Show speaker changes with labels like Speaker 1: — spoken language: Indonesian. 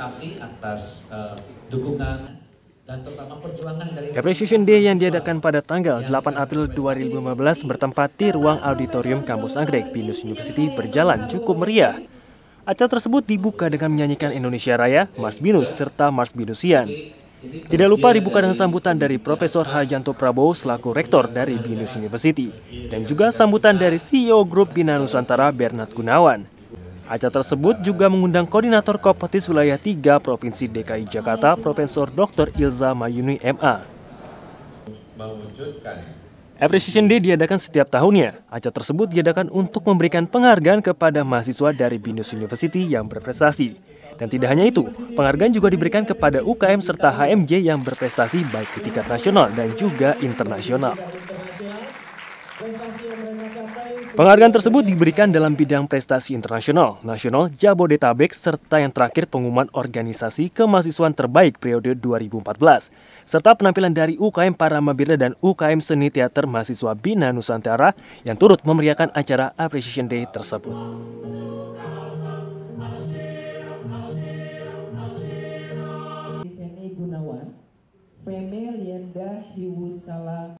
Speaker 1: kasih atas uh, dukungan dan terutama perjuangan dari
Speaker 2: Appreciation ya, Day yang diadakan pada tanggal 8 April 2015 bertempat di ruang auditorium kampus Anggrek Binus University berjalan cukup meriah. Acara tersebut dibuka dengan menyanyikan Indonesia Raya, Mars Binus, serta Mars Binusian. Tidak lupa dibuka dengan sambutan dari Profesor Hajanto Prabowo selaku rektor dari Binus University dan juga sambutan dari CEO Grup Bina Nusantara Bernard Gunawan. Acara tersebut juga mengundang Koordinator Kopetis Wilayah 3 Provinsi DKI Jakarta, Profesor Dr. Ilza Mayuni MA. Appreciation Day diadakan setiap tahunnya. Acara tersebut diadakan untuk memberikan penghargaan kepada mahasiswa dari Binus University yang berprestasi. Dan tidak hanya itu, penghargaan juga diberikan kepada UKM serta HMJ yang berprestasi baik di tingkat nasional dan juga internasional. Penghargaan tersebut diberikan dalam bidang prestasi internasional, nasional, Jabodetabek, serta yang terakhir pengumuman organisasi kemahasiswaan terbaik periode 2014, serta penampilan dari UKM Paramabirna dan UKM Seni Teater Mahasiswa Bina Nusantara yang turut memeriahkan acara Appreciation Day tersebut.
Speaker 3: Gunawan, Femi Lienda Hiwusala